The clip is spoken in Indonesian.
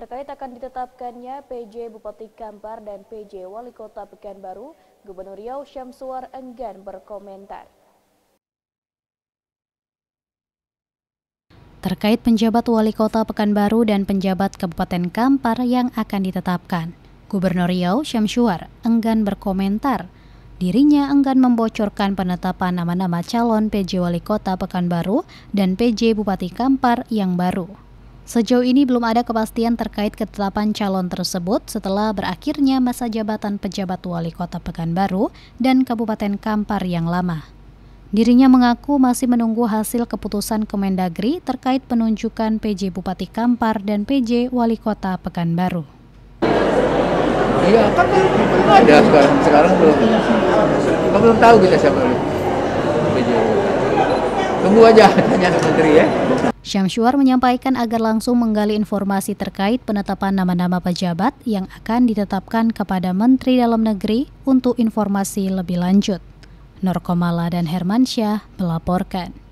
Terkait akan ditetapkannya PJ Bupati Kampar dan PJ Wali Kota Pekanbaru, Gubernur Riau Syamsuar enggan berkomentar. Terkait penjabat Wali Kota Pekanbaru dan penjabat Kabupaten Kampar yang akan ditetapkan, Gubernur Riau Syamsuar enggan berkomentar. Dirinya enggan membocorkan penetapan nama-nama calon PJ Wali Kota Pekanbaru dan PJ Bupati Kampar yang baru. Sejauh ini belum ada kepastian terkait ketetapan calon tersebut setelah berakhirnya masa jabatan pejabat wali kota Pekanbaru dan Kabupaten Kampar yang lama. Dirinya mengaku masih menunggu hasil keputusan Kemendagri terkait penunjukan PJ Bupati Kampar dan PJ Wali Kota Pekanbaru. Iya, kan belum kan ada sekarang, sekarang belum. Kita belum tahu kita siapa Tunggu aja tanya ke menteri ya. Syamsuar menyampaikan agar langsung menggali informasi terkait penetapan nama-nama pejabat yang akan ditetapkan kepada Menteri Dalam Negeri untuk informasi lebih lanjut. Nur dan Hermansyah melaporkan.